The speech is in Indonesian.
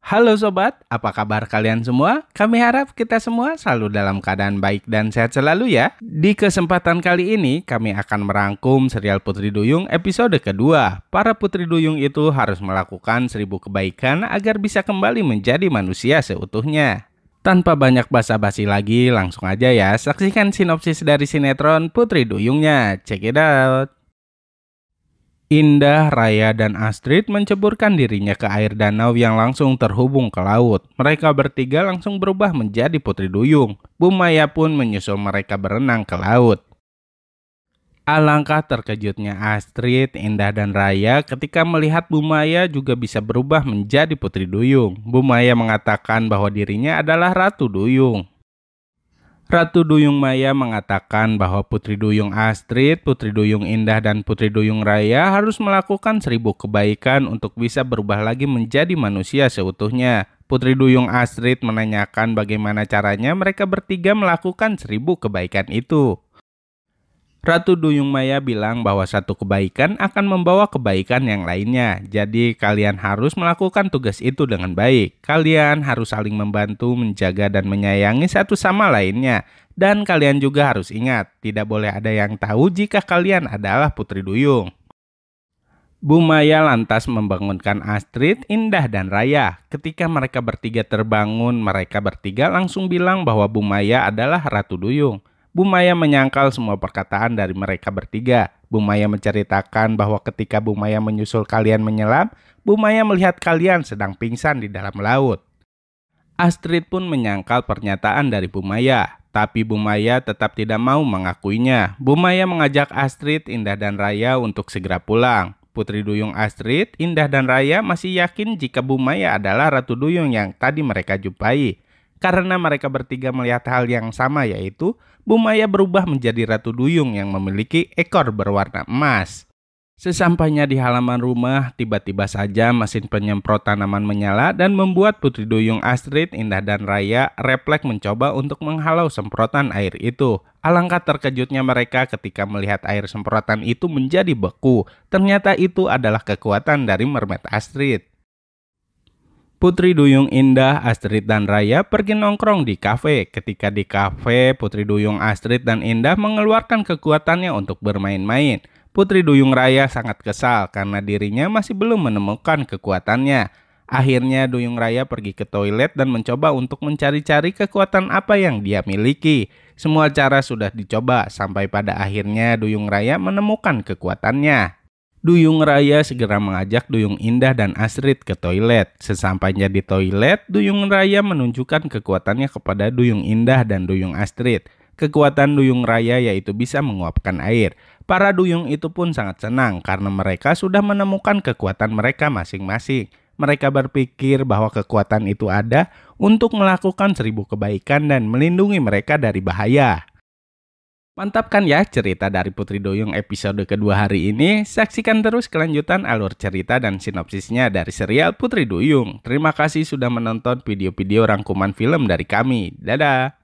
Halo sobat, apa kabar kalian semua? Kami harap kita semua selalu dalam keadaan baik dan sehat selalu ya. Di kesempatan kali ini, kami akan merangkum serial Putri Duyung episode kedua. Para Putri Duyung itu harus melakukan seribu kebaikan agar bisa kembali menjadi manusia seutuhnya. Tanpa banyak basa-basi lagi, langsung aja ya saksikan sinopsis dari sinetron Putri Duyungnya. Check it out! Indah, Raya, dan Astrid menceburkan dirinya ke air danau yang langsung terhubung ke laut. Mereka bertiga langsung berubah menjadi putri duyung. Bumaya pun menyusul mereka berenang ke laut. Alangkah terkejutnya Astrid, Indah, dan Raya ketika melihat Bumaya juga bisa berubah menjadi putri duyung. Bumaya mengatakan bahwa dirinya adalah ratu duyung. Ratu Duyung Maya mengatakan bahwa Putri Duyung Astrid, Putri Duyung Indah, dan Putri Duyung Raya harus melakukan seribu kebaikan untuk bisa berubah lagi menjadi manusia seutuhnya. Putri Duyung Astrid menanyakan bagaimana caranya mereka bertiga melakukan seribu kebaikan itu. Ratu Duyung Maya bilang bahwa satu kebaikan akan membawa kebaikan yang lainnya. Jadi kalian harus melakukan tugas itu dengan baik. Kalian harus saling membantu, menjaga dan menyayangi satu sama lainnya. Dan kalian juga harus ingat, tidak boleh ada yang tahu jika kalian adalah putri duyung. Bu Maya lantas membangunkan Astrid, Indah, dan Raya. Ketika mereka bertiga terbangun, mereka bertiga langsung bilang bahwa Bu Maya adalah Ratu Duyung. Bu Maya menyangkal semua perkataan dari mereka bertiga. Bu Maya menceritakan bahwa ketika Bu Maya menyusul kalian menyelam, Bu Maya melihat kalian sedang pingsan di dalam laut. Astrid pun menyangkal pernyataan dari Bu Maya, tapi Bu Maya tetap tidak mau mengakuinya. Bu Maya mengajak Astrid, Indah dan Raya untuk segera pulang. Putri Duyung Astrid, Indah dan Raya masih yakin jika Bu Maya adalah Ratu Duyung yang tadi mereka jumpai. Karena mereka bertiga melihat hal yang sama yaitu Bumaya berubah menjadi Ratu Duyung yang memiliki ekor berwarna emas. Sesampainya di halaman rumah, tiba-tiba saja mesin penyemprot tanaman menyala dan membuat Putri Duyung Astrid, Indah dan Raya refleks mencoba untuk menghalau semprotan air itu. Alangkah terkejutnya mereka ketika melihat air semprotan itu menjadi beku. Ternyata itu adalah kekuatan dari mermaid Astrid. Putri Duyung Indah, Astrid dan Raya pergi nongkrong di kafe. Ketika di kafe, Putri Duyung, Astrid dan Indah mengeluarkan kekuatannya untuk bermain-main. Putri Duyung Raya sangat kesal karena dirinya masih belum menemukan kekuatannya. Akhirnya Duyung Raya pergi ke toilet dan mencoba untuk mencari-cari kekuatan apa yang dia miliki. Semua cara sudah dicoba sampai pada akhirnya Duyung Raya menemukan kekuatannya. Duyung Raya segera mengajak Duyung Indah dan Astrid ke toilet. Sesampainya di toilet, Duyung Raya menunjukkan kekuatannya kepada Duyung Indah dan Duyung Astrid. Kekuatan Duyung Raya yaitu bisa menguapkan air. Para duyung itu pun sangat senang karena mereka sudah menemukan kekuatan mereka masing-masing. Mereka berpikir bahwa kekuatan itu ada untuk melakukan seribu kebaikan dan melindungi mereka dari bahaya. Mantap kan ya cerita dari Putri Duyung episode kedua hari ini? Saksikan terus kelanjutan alur cerita dan sinopsisnya dari serial Putri Duyung. Terima kasih sudah menonton video-video rangkuman film dari kami. Dadah!